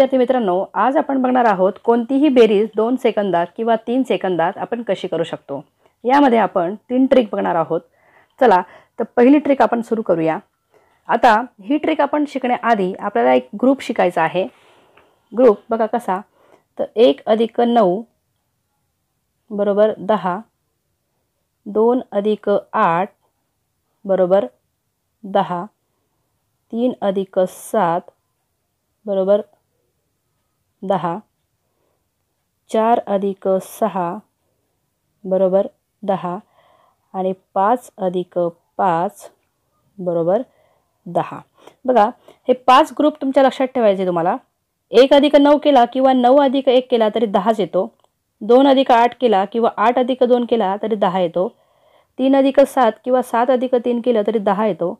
विद्यार्थी मित्रांनो आज आपण बघणार आहोत कोणतीही बेरीज दोन सेकंदात किंवा तीन सेकंदात आपण कशी करू शकतो यामध्ये आपण तीन ट्रिक बघणार आहोत चला तर पहिली ट्रिक आपण सुरू करूया आता ही ट्रिक आपण शिकण्याआधी आपल्याला एक ग्रुप शिकायचा आहे ग्रुप बघा कसा तर एक अधिक नऊ बरोबर दहा दोन अधिक आठ बरोबर दहा तीन अधिक सात बरोबर दहा चार अधिक सहा बरोबर दहा आणि पाच अधिक पाच बरोबर दहा बघा हे पाच ग्रुप तुमच्या लक्षात ठेवायचे तुम्हाला एक अधिक नऊ केला किंवा नऊ अधिक एक केला तरी दहाच येतो दोन अधिक आठ केला किंवा आठ अधिक दोन केला तरी दहा येतो तीन अधिक सात किंवा सात अधिक तीन केलं तरी दहा येतो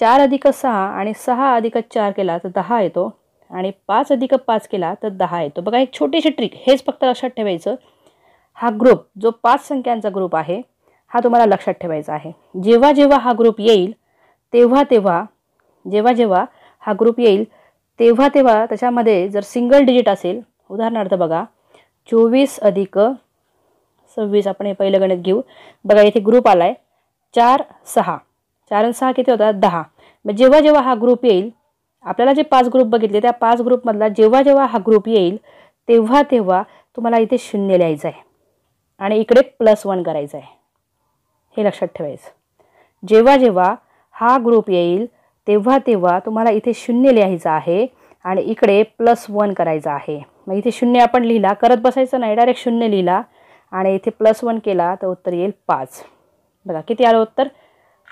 चार अधिक सहा आणि सहा अधिक चार केला तर दहा येतो आणि पाच अधिक पाच केला तर दहा येतो बघा एक छोटीशी ट्रिक हेच फक्त लक्षात ठेवायचं हा ग्रुप जो पाच संख्यांचा ग्रुप आहे हा तुम्हाला लक्षात ठेवायचा आहे जेव्हा जेव्हा हा ग्रुप येईल तेव्हा तेव्हा जेव्हा जेव्हा हा ग्रुप येईल तेव्हा तेव्हा त्याच्यामध्ये जर सिंगल डिजिट असेल उदाहरणार्थ बघा चोवीस अधिक सव्वीस आपण हे पहिलं गणित घेऊ बघा इथे ग्रुप आला आहे चार सहा चार आणि सहा किती होतात दहा मग जेव्हा जेव्हा हा ग्रुप येईल आपल्याला जे पाच ग्रुप बघितले त्या पाच ग्रुपमधला जेव्हा जेव्हा हा ग्रुप येईल तेव्हा तेव्हा तुम्हाला इथे शून्य लिहायचं आहे आणि इकडे प्लस वन करायचं आहे हे लक्षात ठेवायचं जेव्हा जेव्हा हा ग्रुप येईल तेव्हा तेव्हा तुम्हाला इथे शून्य लिहायचं आहे आणि इकडे प्लस वन करायचं आहे मग इथे शून्य आपण लिहिला करत बसायचं नाही डायरेक्ट शून्य लिहिला आणि इथे प्लस वन केला तर उत्तर येईल पाच बघा किती आलं उत्तर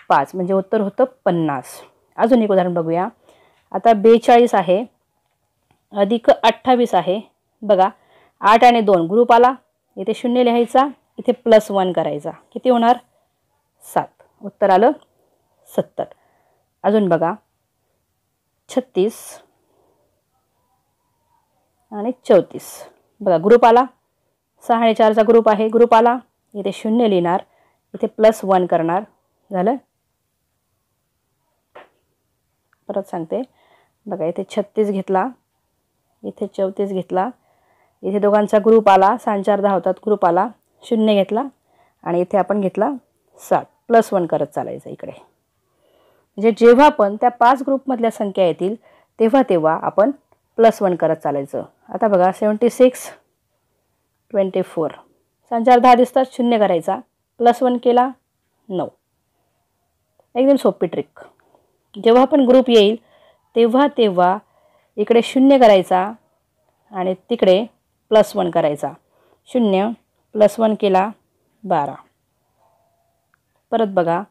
पाच म्हणजे उत्तर होतं पन्नास अजून एक उदाहरण बघूया आता बेचाळीस आहे अधिक अठ्ठावीस आहे बघा आठ आणि दोन ग्रुप आला इथे शून्य लिहायचा इथे प्लस वन करायचा किती होणार सात उत्तर आलं सत्तर अजून बघा छत्तीस आणि चौतीस बघा ग्रुप आला सहा आणि चारचा ग्रुप आहे ग्रुप आला इथे शून्य लिहिणार इथे प्लस वन करणार झालं परत सांगते बघा इथे छत्तीस घेतला इथे चौतीस घेतला इथे दोघांचा ग्रुप आला सांचार दहा होतात ग्रुप आला शून्य घेतला आणि इथे आपण घेतला सात प्लस वन करत चालायचं इकडे म्हणजे जेव्हा पण त्या पाच ग्रुपमधल्या संख्या येतील तेव्हा तेव्हा आपण प्लस वन करत चालायचं आता बघा सेवन्टी सिक्स ट्वेंटी फोर संचार दहा दिसतात शून्य करायचा प्लस वन केला नऊ एकदम सोपी ट्रिक जेव्हा पण ग्रुप येईल तेव्हा तेव्हा इकडे शून्य करायचा आणि तिकडे प्लस वन करायचा शून्य प्लस वन केला बारा परत बघा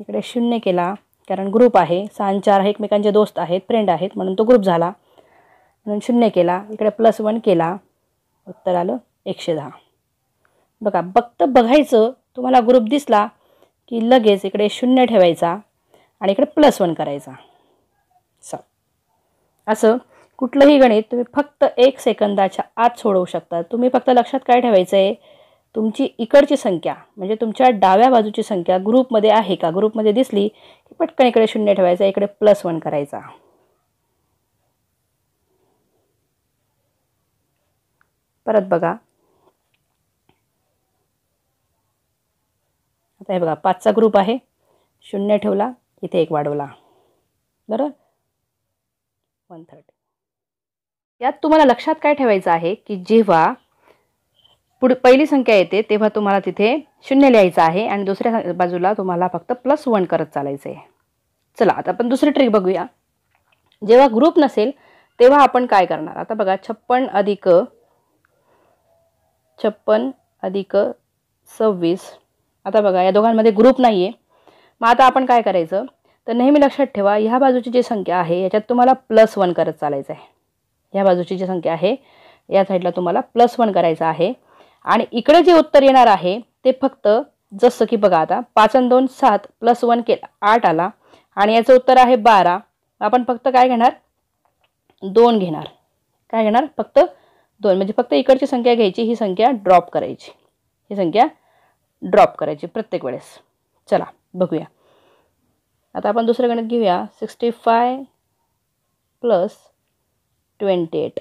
इकडे शून्य केला कारण ग्रुप आहे सहा चार एकमेकांचे दोस्त आहेत फ्रेंड आहेत म्हणून तो ग्रुप झाला म्हणून शून्य केला इकडे प्लस वन केला उत्तर आलं एकशे दहा बघा फक्त बघायचं तुम्हाला ग्रुप दिसला की लगेच इकडे शून्य ठेवायचा आणि इकडे प्लस वन करायचा स असं कुठलंही गणित तुम्ही फक्त एक सेकंदाच्या आत सोडवू शकता तुम्ही फक्त लक्षात काय ठेवायचं आहे तुमची इकडची संख्या म्हणजे तुमच्या डाव्या बाजूची संख्या ग्रुपमध्ये आहे का ग्रुपमध्ये दिसली की पटकन इकडे शून्य ठेवायचा इकडे प्लस वन करायचा परत बघा आता हे बघा पाचचा ग्रुप आहे शून्य ठेवला इथे एक वाढवला बरोबर वन थर्टी यात तुम्हाला लक्षात काय ठेवायचं आहे की जेव्हा पुढ पहिली संख्या येते तेव्हा तुम्हाला तिथे शून्य लिहायचं आहे आणि दुसऱ्या बाजूला तुम्हाला फक्त प्लस वन करत चालायचं आहे चला आता आपण दुसरी ट्रिक बघूया जेव्हा ग्रुप नसेल तेव्हा आपण काय करणार आता बघा छप्पन अधिक छप्पन अधिक सव्वीस आता बघा या दोघांमध्ये ग्रुप नाही आहे मग आता आपण काय करायचं तर नेहमी लक्षात ठेवा ह्या बाजूची जी संख्या आहे याच्यात तुम्हाला प्लस वन करत चालायचं आहे ह्या बाजूची जी संख्या आहे या साईडला तुम्हाला प्लस वन करायचं आहे आणि इकडे जे उत्तर येणार आहे ते फक्त जसं की बघा आता पाच आणि दोन सात प्लस वन केला आठ आला आणि याचं उत्तर आहे बारा आपण फक्त काय घेणार दोन घेणार काय घेणार फक्त दोन म्हणजे फक्त इकडची संख्या घ्यायची ही संख्या ड्रॉप करायची ही संख्या ड्रॉप करायची प्रत्येक वेळेस चला बघूया आता आपण दुसरं गणित घेऊया sixty five plus twenty eight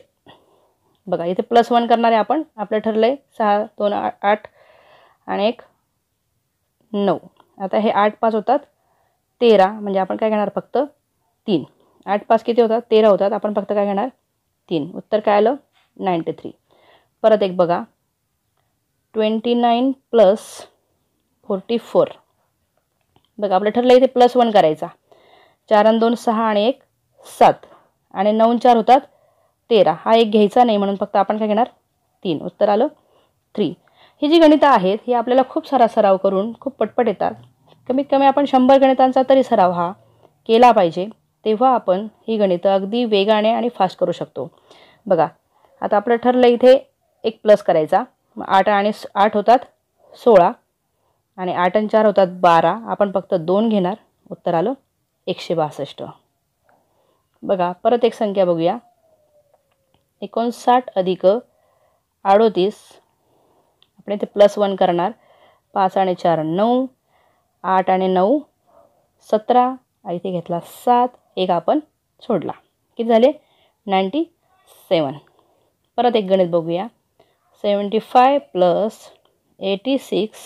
बघा इथे प्लस वन करणारे आपण आपलं ठरलं आहे सहा दोन आठ आणि एक नऊ आता हे आठ पाच होतात तेरा म्हणजे आपण काय घेणार फक्त तीन आठ पाच किती होतात तेरा होतात आपण फक्त काय घेणार तीन उत्तर काय आलं नाईंटी थ्री परत एक बघा twenty nine plus forty four बघा आपलं ठरलं इथे प्लस वन करायचा चार आणि दोन सहा आणि एक सात आणि नऊ चार होतात तेरा हा एक घ्यायचा नाही म्हणून फक्त आपण काय घेणार तीन उत्तर आलं थ्री ही जी गणितं आहेत ही आपल्याला खूप सारा सराव करून खूप पटपट येतात कमीत कमी आपण शंभर गणितांचा तरी सराव हा केला पाहिजे तेव्हा आपण ही गणितं अगदी वेगाने आणि फास्ट करू शकतो बघा आता आपलं ठरलं इथे एक प्लस करायचा आठ आणि आठ होतात सोळा आणि आठ आणि चार होतात बारा आपण फक्त दोन घेणार उत्तर आलं एकशे बासष्ट बघा परत एक संख्या बघूया एकोणसाठ अधिक अडोतीस आपण इथे प्लस वन करणार पाच आणि चार नऊ आठ आणि नऊ सतरा इथे घेतला सात एक आपण सोडला किती झाले नाईन्टी सेवन परत एक गणित बघूया seventy five plus eighty six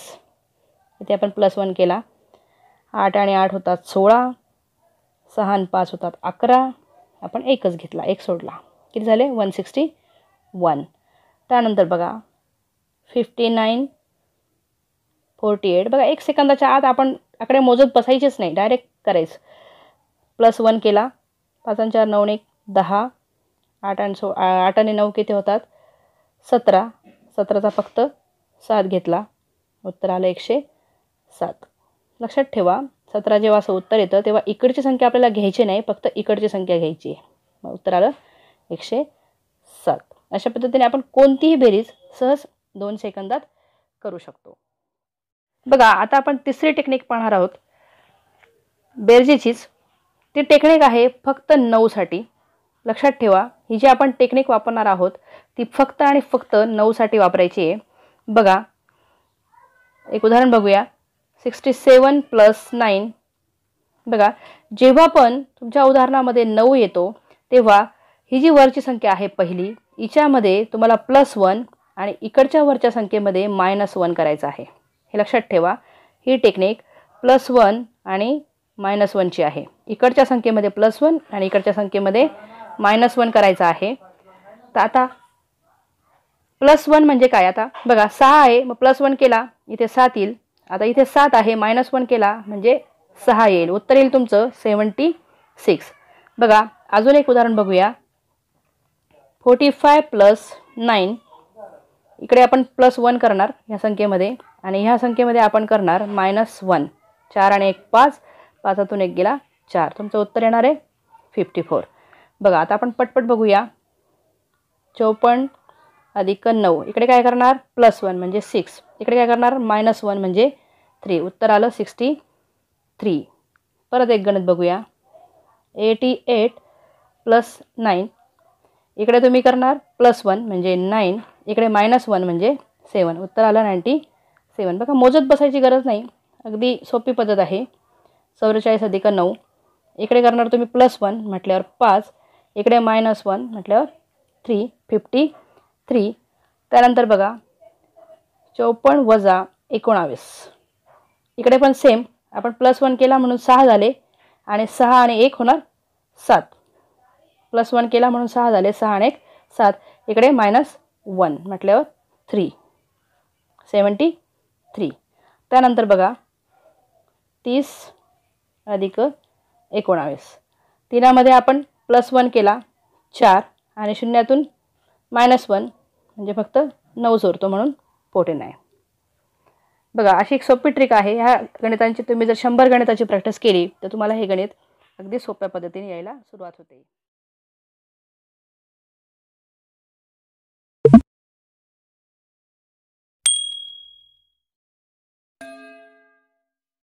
इथे आपण प्लस वन केला आठ आणि आठ होतात सोळा सहा आणि पाच होतात अकरा आपण एकच घेतला एक सोडला किती झाले वन सिक्स्टी वन त्यानंतर बघा फिफ्टी नाईन फोर्टी एट बघा एक सेकंदाच्या आत आपण आकडे मोजत बसायचेच नाही डायरेक्ट करायचं प्लस वन केला पाच आणि चार नऊ एक दहा आठ आणि सो आठ आणि नऊ किती होतात सतरा सतराचा फक्त सात घेतला उत्तर आलं एकशे सात लक्षात ठेवा सतरा जेव्हा असं उत्तर येतं तेव्हा इकडची संख्या आपल्याला घ्यायची नाही फक्त इकडची संख्या घ्यायची आहे मग उत्तर आलं एकशे सात अशा पद्धतीने आपण कोणतीही बेरीज सहज दोन सेकंदात करू शकतो बघा आता आपण तिसरी टेक्निक पाहणार आहोत बेरजेचीच ती टेक्निक आहे फक्त नऊसाठी लक्षात ठेवा ही जी आपण टेक्निक वापरणार आहोत ती फक्त आणि फक्त नऊसाठी वापरायची आहे बघा एक उदाहरण बघूया सिक्स्टी सेवन प्लस नाईन बघा जेव्हा पण तुमच्या उदाहरणामध्ये नऊ येतो तेव्हा ही जी वरची संख्या आहे पहिली हिच्यामध्ये तुम्हाला प्लस वन आणि इकडच्या वरच्या संख्येमध्ये मायनस वन करायचं आहे हे लक्षात ठेवा ही टेक्निक प्लस वन आणि मायनस वनची आहे इकडच्या संख्येमध्ये प्लस वन आणि इकडच्या संख्येमध्ये मायनस वन करायचं आहे तर आता प्लस वन म्हणजे काय आता बघा सहा आहे मग प्लस वन केला इथे सात आता इथे सात आहे मायनस वन केला म्हणजे सहा येईल उत्तर येईल तुमचं सेवन्टी सिक्स बघा अजून एक उदाहरण बघूया फोर्टी फाय प्लस नाईन इकडे आपण प्लस वन करणार ह्या संख्येमध्ये आणि ह्या संख्येमध्ये आपण करणार मायनस वन चार आणि एक पाच पाचातून एक गेला चार तुमचं उत्तर येणार आहे फिफ्टी फोर बघा आता आपण पटपट बघूया चौपन्न अधिक नऊ इकडे काय करणार प्लस वन म्हणजे सिक्स इकडे काय करणार मायनस वन म्हणजे थ्री उत्तर आलं सिक्स्टी थ्री परत एक गणित बघूया एटी एट प्लस नाईन इकडे तुम्ही करणार प्लस वन म्हणजे नाईन इकडे मायनस वन म्हणजे सेवन उत्तर आलं नाईन्टी सेवन बघा मोजत बसायची गरज नाही अगदी सोपी पद्धत आहे चौवेचाळीस अधिक नऊ इकडे करणार तुम्ही प्लस वन म्हटल्यावर पाच इकडे मायनस वन म्हटल्यावर थ्री फिफ्टी थ्री त्यानंतर बघा चौपन्न वजा एकोणावीस इकडे पण सेम आपण प्लस वन केला म्हणून सहा झाले आणि सहा आणि एक होणार सात प्लस वन केला म्हणून सहा झाले सहा आणि एक सात इकडे मायनस वन म्हटल्यावर थ्री सेवन्टी थ्री त्यानंतर बघा तीस अधिक एकोणावीस तिनामध्ये आपण प्लस वन केला चार आणि शून्यातून मायनस वन म्हणजे फक्त नऊ सोडतो म्हणून फोर्टीन आहे बघा अशी एक सोपी ट्रिक आहे ह्या गणितांची तुम्ही जर शंभर गणिताची प्रॅक्टिस केली तर तुम्हाला हे गणित अगदी सोप्या पद्धतीने यायला सुरुवात होते